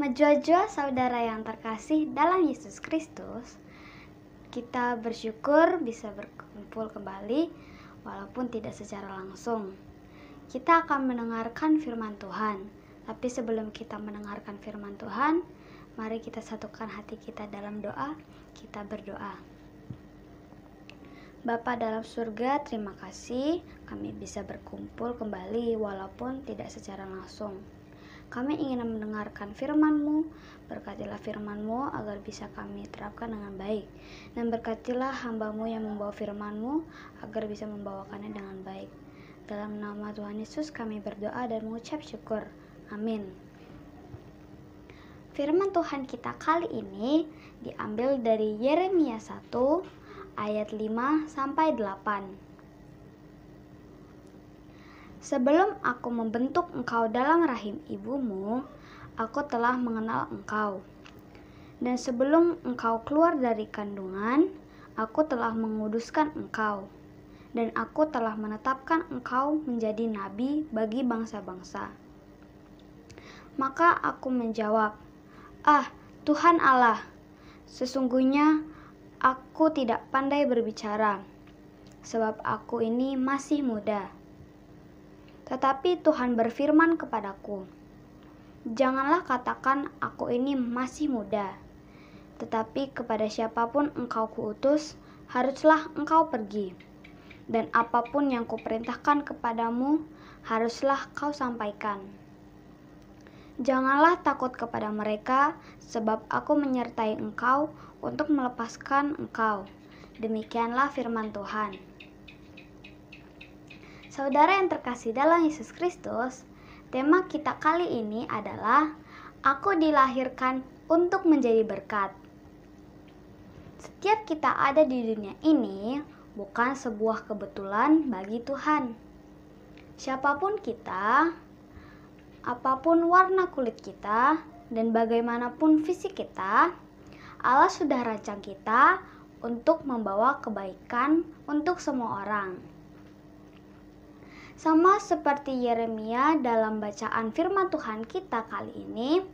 Majuajua saudara yang terkasih dalam Yesus Kristus, kita bersyukur bisa berkumpul kembali walaupun tidak secara langsung. Kita akan mendengarkan firman Tuhan, tapi sebelum kita mendengarkan firman Tuhan, mari kita satukan hati kita dalam doa, kita berdoa. Bapa dalam surga, terima kasih kami bisa berkumpul kembali walaupun tidak secara langsung. Kami ingin mendengarkan firman-Mu, berkatilah firman-Mu agar bisa kami terapkan dengan baik. Dan berkatilah hambamu yang membawa firman-Mu agar bisa membawakannya dengan baik. Dalam nama Tuhan Yesus kami berdoa dan mengucap syukur. Amin. Firman Tuhan kita kali ini diambil dari Yeremia 1 ayat 5 sampai 8. Sebelum aku membentuk engkau dalam rahim ibumu, aku telah mengenal engkau. Dan sebelum engkau keluar dari kandungan, aku telah menguduskan engkau. Dan aku telah menetapkan engkau menjadi nabi bagi bangsa-bangsa. Maka aku menjawab, "Ah, Tuhan Allah, sesungguhnya aku tidak pandai berbicara, sebab aku ini masih muda." Tetapi Tuhan berfirman kepadaku, "Janganlah katakan aku ini masih muda, tetapi kepada siapapun engkau kuutus, haruslah engkau pergi, dan apapun yang kuperintahkan kepadamu, haruslah kau sampaikan." Janganlah takut kepada mereka, sebab aku menyertai engkau untuk melepaskan engkau. Demikianlah firman Tuhan. Saudara yang terkasih dalam Yesus Kristus, tema kita kali ini adalah Aku dilahirkan untuk menjadi berkat. Setiap kita ada di dunia ini bukan sebuah kebetulan bagi Tuhan. Siapapun kita, apapun warna kulit kita, dan bagaimanapun fisik kita, Allah sudah rancang kita untuk membawa kebaikan untuk semua orang. Sama seperti Yeremia dalam bacaan firman Tuhan kita kali ini,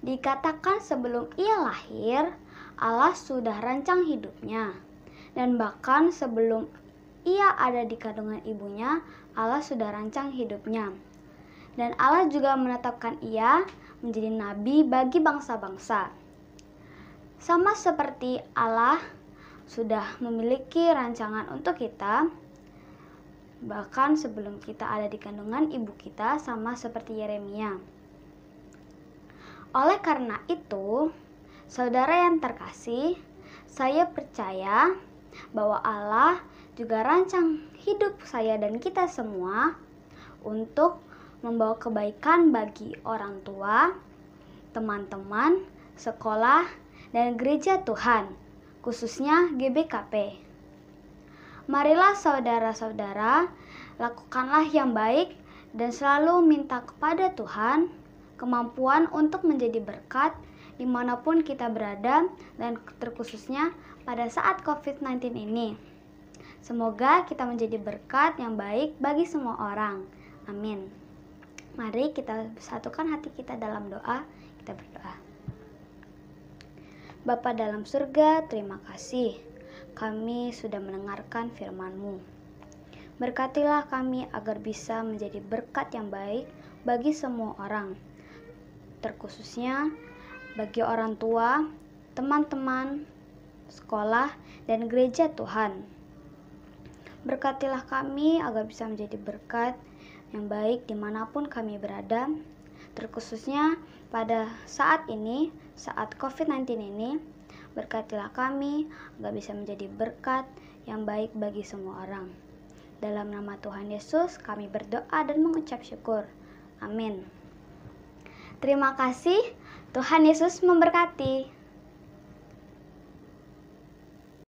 dikatakan sebelum ia lahir, Allah sudah rancang hidupnya. Dan bahkan sebelum ia ada di kandungan ibunya, Allah sudah rancang hidupnya. Dan Allah juga menetapkan ia menjadi nabi bagi bangsa-bangsa. Sama seperti Allah sudah memiliki rancangan untuk kita, bahkan sebelum kita ada di kandungan ibu kita sama seperti Yeremia. Oleh karena itu, saudara yang terkasih, saya percaya bahwa Allah juga rancang hidup saya dan kita semua untuk membawa kebaikan bagi orang tua, teman-teman, sekolah, dan gereja Tuhan, khususnya GBKP. Marilah saudara-saudara, lakukanlah yang baik dan selalu minta kepada Tuhan kemampuan untuk menjadi berkat dimanapun kita berada dan terkhususnya pada saat COVID-19 ini. Semoga kita menjadi berkat yang baik bagi semua orang. Amin. Mari kita satukan hati kita dalam doa. Kita berdoa. Bapa dalam surga, terima kasih kami sudah mendengarkan firman-Mu. Berkatilah kami agar bisa menjadi berkat yang baik bagi semua orang, terkhususnya bagi orang tua, teman-teman, sekolah, dan gereja Tuhan. Berkatilah kami agar bisa menjadi berkat yang baik dimanapun kami berada, terkhususnya pada saat ini, saat COVID-19 ini, Berkatilah kami agar bisa menjadi berkat yang baik bagi semua orang. Dalam nama Tuhan Yesus, kami berdoa dan mengucap syukur. Amin. Terima kasih. Tuhan Yesus memberkati.